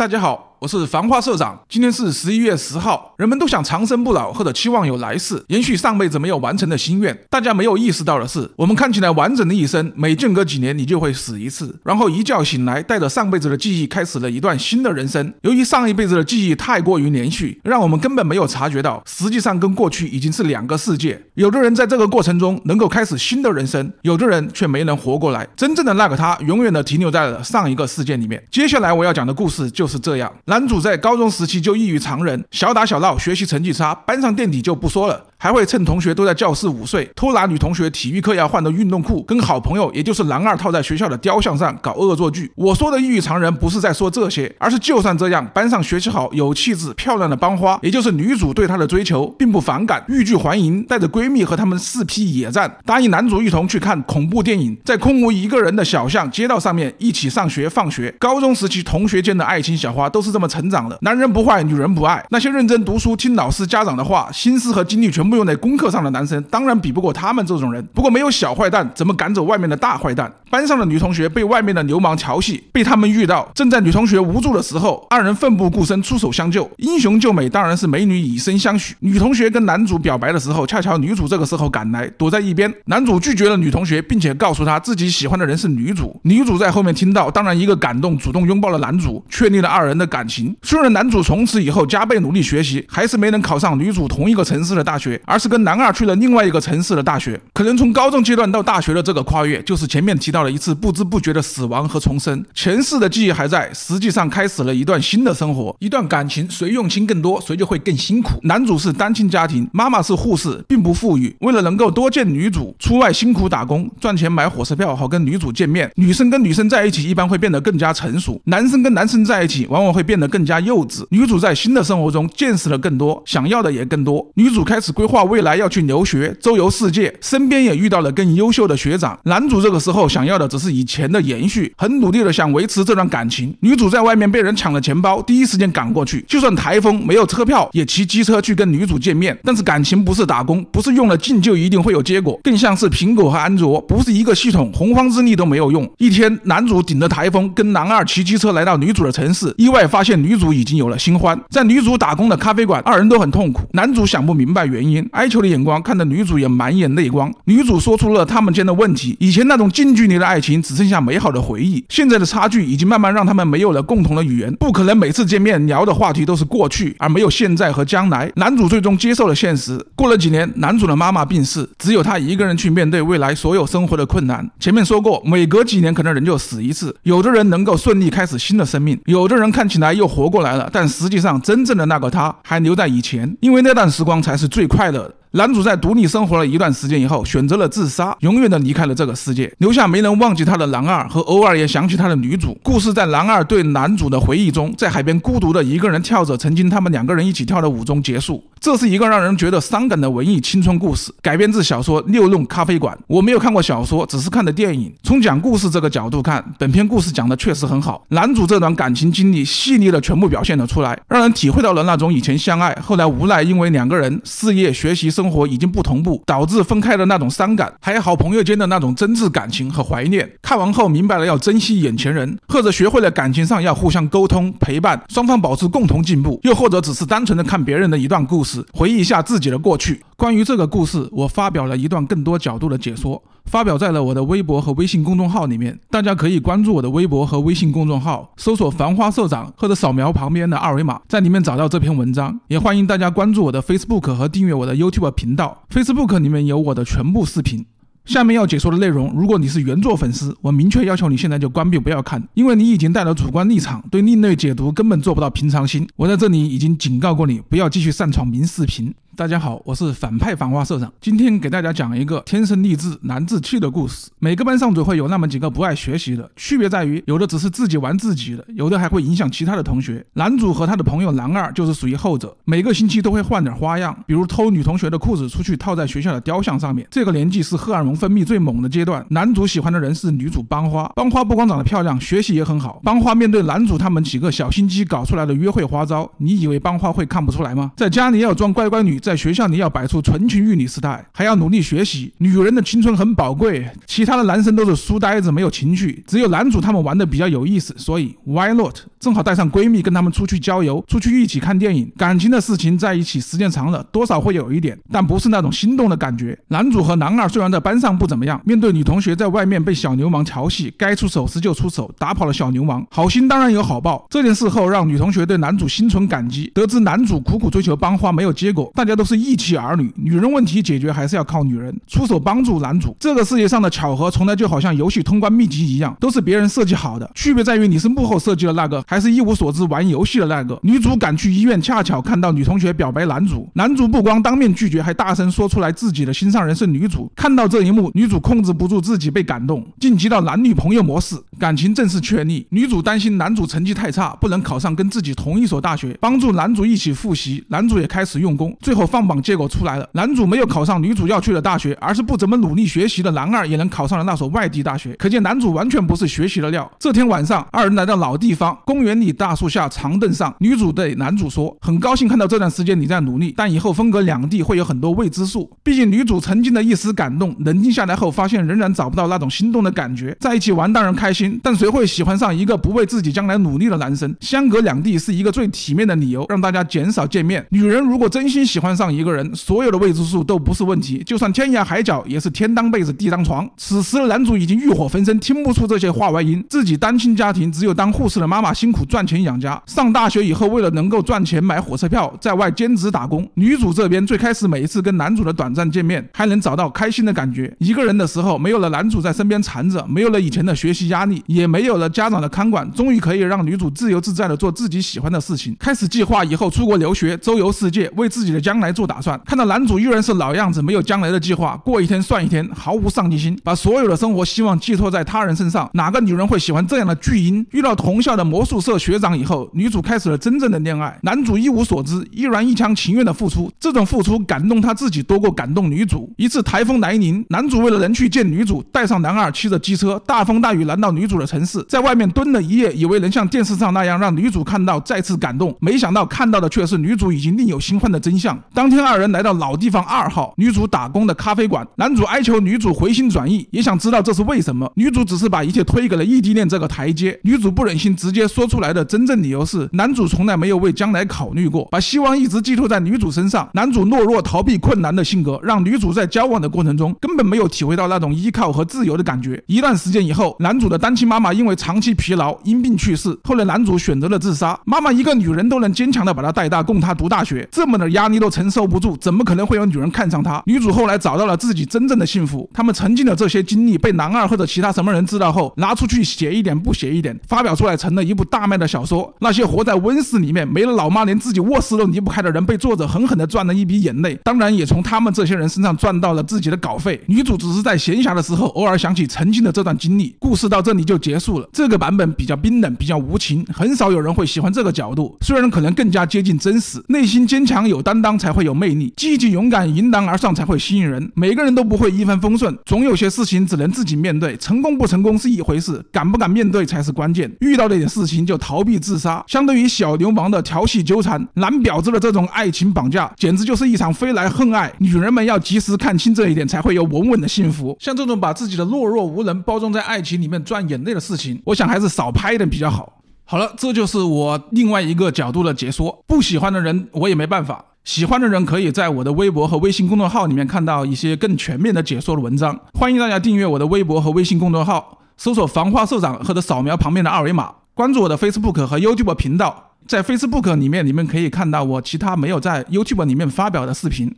大家好。我是繁花社长，今天是十一月十号。人们都想长生不老，或者期望有来世，延续上辈子没有完成的心愿。大家没有意识到的是，我们看起来完整的一生，每间隔几年你就会死一次，然后一觉醒来，带着上辈子的记忆，开始了一段新的人生。由于上一辈子的记忆太过于连续，让我们根本没有察觉到，实际上跟过去已经是两个世界。有的人在这个过程中能够开始新的人生，有的人却没能活过来，真正的那个他永远的停留在了上一个世界里面。接下来我要讲的故事就是这样。男主在高中时期就异于常人，小打小闹，学习成绩差，班上垫底就不说了。还会趁同学都在教室午睡，偷拿女同学体育课要换的运动裤，跟好朋友也就是男二套在学校的雕像上搞恶作剧。我说的异于常人不是在说这些，而是就算这样，班上学习好、有气质、漂亮的班花，也就是女主对他的追求并不反感，欲拒还迎，带着闺蜜和他们四批野战，答应男主一同去看恐怖电影，在空无一个人的小巷、街道上面一起上学、放学。高中时期同学间的爱情小花都是这么成长的。男人不坏，女人不爱。那些认真读书、听老师、家长的话，心思和精力全部。不用在功课上的男生当然比不过他们这种人。不过没有小坏蛋，怎么赶走外面的大坏蛋？班上的女同学被外面的流氓调戏，被他们遇到。正在女同学无助的时候，二人奋不顾身出手相救。英雄救美，当然是美女以身相许。女同学跟男主表白的时候，恰巧女主这个时候赶来，躲在一边。男主拒绝了女同学，并且告诉她自己喜欢的人是女主。女主在后面听到，当然一个感动，主动拥抱了男主，确立了二人的感情。虽然男主从此以后加倍努力学习，还是没能考上女主同一个城市的大学。而是跟男二去了另外一个城市的大学，可能从高中阶段到大学的这个跨越，就是前面提到的一次不知不觉的死亡和重生。前世的记忆还在，实际上开始了一段新的生活。一段感情，谁用心更多，谁就会更辛苦。男主是单亲家庭，妈妈是护士，并不富裕。为了能够多见女主，出外辛苦打工，赚钱买火车票，好跟女主见面。女生跟女生在一起，一般会变得更加成熟；男生跟男生在一起，往往会变得更加幼稚。女主在新的生活中见识了更多，想要的也更多。女主开始规。话未来要去留学，周游世界，身边也遇到了更优秀的学长。男主这个时候想要的只是以前的延续，很努力的想维持这段感情。女主在外面被人抢了钱包，第一时间赶过去，就算台风没有车票，也骑机车去跟女主见面。但是感情不是打工，不是用了劲就一定会有结果，更像是苹果和安卓，不是一个系统，洪荒之力都没有用。一天，男主顶着台风跟男二骑机车来到女主的城市，意外发现女主已经有了新欢，在女主打工的咖啡馆，二人都很痛苦，男主想不明白原因。哀求的眼光看着女主，也满眼泪光。女主说出了他们间的问题：以前那种近距离的爱情只剩下美好的回忆，现在的差距已经慢慢让他们没有了共同的语言。不可能每次见面聊的话题都是过去，而没有现在和将来。男主最终接受了现实。过了几年，男主的妈妈病逝，只有他一个人去面对未来所有生活的困难。前面说过，每隔几年可能人就死一次，有的人能够顺利开始新的生命，有的人看起来又活过来了，但实际上真正的那个他还留在以前，因为那段时光才是最快。快乐的。男主在独立生活了一段时间以后，选择了自杀，永远的离开了这个世界，留下没能忘记他的男二和偶尔也想起他的女主。故事在男二对男主的回忆中，在海边孤独的一个人跳着曾经他们两个人一起跳的舞中结束。这是一个让人觉得伤感的文艺青春故事，改编自小说《六弄咖啡馆》。我没有看过小说，只是看的电影。从讲故事这个角度看，本片故事讲的确实很好，男主这段感情经历细腻的全部表现了出来，让人体会到了那种以前相爱，后来无奈，因为两个人事业、学习、生生活已经不同步，导致分开的那种伤感，还有好朋友间的那种真挚感情和怀念。看完后明白了要珍惜眼前人，或者学会了感情上要互相沟通、陪伴，双方保持共同进步。又或者只是单纯的看别人的一段故事，回忆一下自己的过去。关于这个故事，我发表了一段更多角度的解说。发表在了我的微博和微信公众号里面，大家可以关注我的微博和微信公众号，搜索“繁花社长”或者扫描旁边的二维码，在里面找到这篇文章。也欢迎大家关注我的 Facebook 和订阅我的 YouTube 频道。Facebook 里面有我的全部视频。下面要解说的内容，如果你是原作粉丝，我明确要求你现在就关闭不要看，因为你已经带了主观立场，对另类解读根本做不到平常心。我在这里已经警告过你，不要继续擅闯民视频。大家好，我是反派反花社长。今天给大家讲一个天生丽质难自弃的故事。每个班上总会有那么几个不爱学习的，区别在于有的只是自己玩自己的，有的还会影响其他的同学。男主和他的朋友男二就是属于后者，每个星期都会换点花样，比如偷女同学的裤子出去套在学校的雕像上面。这个年纪是荷尔蒙分泌最猛的阶段，男主喜欢的人是女主班花。班花不光长得漂亮，学习也很好。班花面对男主他们几个小心机搞出来的约会花招，你以为班花会看不出来吗？在家里要装乖乖女，在在学校里要摆出纯情玉女姿态，还要努力学习。女人的青春很宝贵，其他的男生都是书呆子，没有情趣。只有男主他们玩的比较有意思，所以 why not？正好带上闺蜜跟他们出去郊游，出去一起看电影。感情的事情在一起时间长了，多少会有一点，但不是那种心动的感觉。男主和男二虽然在班上不怎么样，面对女同学在外面被小流氓调戏，该出手时就出手，打跑了小流氓。好心当然有好报，这件事后让女同学对男主心存感激。得知男主苦苦追求班花没有结果，但。这都是一妻儿女，女人问题解决还是要靠女人出手帮助男主。这个世界上的巧合从来就好像游戏通关秘籍一样，都是别人设计好的。区别在于你是幕后设计的那个，还是一无所知玩游戏的那个。女主赶去医院，恰巧看到女同学表白男主，男主不光当面拒绝，还大声说出来自己的心上人是女主。看到这一幕，女主控制不住自己被感动，晋级到男女朋友模式，感情正式确立。女主担心男主成绩太差，不能考上跟自己同一所大学，帮助男主一起复习，男主也开始用功，最后。放榜结果出来了，男主没有考上女主要去的大学，而是不怎么努力学习的男二也能考上了那所外地大学。可见男主完全不是学习的料。这天晚上，二人来到老地方，公园里大树下长凳上，女主对男主说：“很高兴看到这段时间你在努力，但以后分隔两地会有很多未知数。毕竟女主曾经的一丝感动，冷静下来后发现仍然找不到那种心动的感觉。在一起玩当然开心，但谁会喜欢上一个不为自己将来努力的男生？相隔两地是一个最体面的理由，让大家减少见面。女人如果真心喜欢，算上一个人，所有的未知数都不是问题，就算天涯海角也是天当被子地当床。此时男主已经欲火焚身，听不出这些话外音。自己单亲家庭，只有当护士的妈妈辛苦赚钱养家。上大学以后，为了能够赚钱买火车票，在外兼职打工。女主这边最开始每一次跟男主的短暂见面，还能找到开心的感觉。一个人的时候，没有了男主在身边缠着，没有了以前的学习压力，也没有了家长的看管，终于可以让女主自由自在的做自己喜欢的事情。开始计划以后出国留学，周游世界，为自己的将。来做打算，看到男主依然是老样子，没有将来的计划，过一天算一天，毫无上进心，把所有的生活希望寄托在他人身上。哪个女人会喜欢这样的巨婴？遇到同校的魔术社学长以后，女主开始了真正的恋爱。男主一无所知，依然一腔情愿的付出，这种付出感动他自己多过感动女主。一次台风来临，男主为了能去见女主，带上男二骑着机车，大风大雨来到女主的城市，在外面蹲了一夜，以为能像电视上那样让女主看到再次感动，没想到看到的却是女主已经另有新欢的真相。当天，二人来到老地方二号女主打工的咖啡馆。男主哀求女主回心转意，也想知道这是为什么。女主只是把一切推给了异地恋这个台阶。女主不忍心直接说出来的真正理由是，男主从来没有为将来考虑过，把希望一直寄托在女主身上。男主懦弱逃避困难的性格，让女主在交往的过程中根本没有体会到那种依靠和自由的感觉。一段时间以后，男主的单亲妈妈因为长期疲劳因病去世。后来，男主选择了自杀。妈妈一个女人都能坚强的把他带大，供他读大学，这么点压力都承。承受不住，怎么可能会有女人看上他？女主后来找到了自己真正的幸福。他们曾经的这些经历，被男二或者其他什么人知道后，拿出去写一点不写一点，发表出来成了一部大卖的小说。那些活在温室里面，没了老妈连自己卧室都离不开的人，被作者狠狠地赚了一笔眼泪。当然，也从他们这些人身上赚到了自己的稿费。女主只是在闲暇的时候，偶尔想起曾经的这段经历。故事到这里就结束了。这个版本比较冰冷，比较无情，很少有人会喜欢这个角度。虽然可能更加接近真实，内心坚强有担当才。才会有魅力，积极勇敢迎难而上才会吸引人。每个人都不会一帆风顺，总有些事情只能自己面对。成功不成功是一回事，敢不敢面对才是关键。遇到一点事情就逃避自杀，相对于小流氓的调戏纠缠，男婊子的这种爱情绑架，简直就是一场飞来恨爱。女人们要及时看清这一点，才会有稳稳的幸福。像这种把自己的懦弱无能包装在爱情里面赚眼泪的事情，我想还是少拍一点比较好。好了，这就是我另外一个角度的解说。不喜欢的人，我也没办法。喜欢的人可以在我的微博和微信公众号里面看到一些更全面的解说的文章，欢迎大家订阅我的微博和微信公众号，搜索“繁花社长”或者扫描旁边的二维码，关注我的 Facebook 和 YouTube 频道。在 Facebook 里面，你们可以看到我其他没有在 YouTube 里面发表的视频。